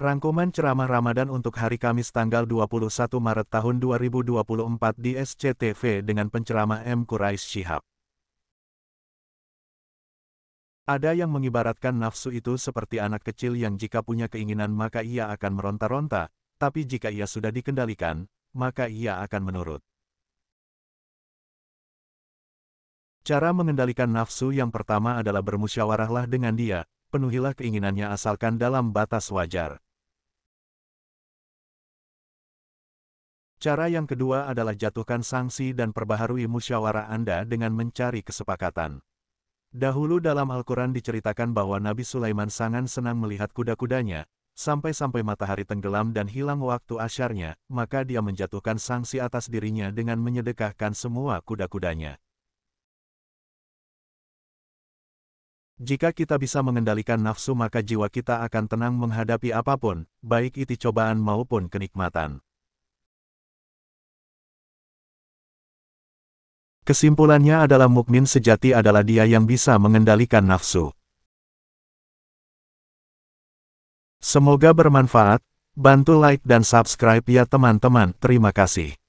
Rangkuman ceramah Ramadan untuk hari Kamis tanggal 21 Maret tahun 2024 di SCTV dengan penceramah M. Quraish Shihab. Ada yang mengibaratkan nafsu itu seperti anak kecil yang jika punya keinginan maka ia akan meronta-ronta, tapi jika ia sudah dikendalikan, maka ia akan menurut. Cara mengendalikan nafsu yang pertama adalah bermusyawarahlah dengan dia, penuhilah keinginannya asalkan dalam batas wajar. Cara yang kedua adalah jatuhkan sanksi dan perbaharui musyawarah Anda dengan mencari kesepakatan. Dahulu dalam Al-Quran diceritakan bahwa Nabi Sulaiman sangat senang melihat kuda-kudanya, sampai-sampai matahari tenggelam dan hilang waktu asyarnya, maka dia menjatuhkan sanksi atas dirinya dengan menyedekahkan semua kuda-kudanya. Jika kita bisa mengendalikan nafsu maka jiwa kita akan tenang menghadapi apapun, baik itu cobaan maupun kenikmatan. Kesimpulannya adalah mukmin sejati adalah dia yang bisa mengendalikan nafsu. Semoga bermanfaat, bantu like dan subscribe ya teman-teman, terima kasih.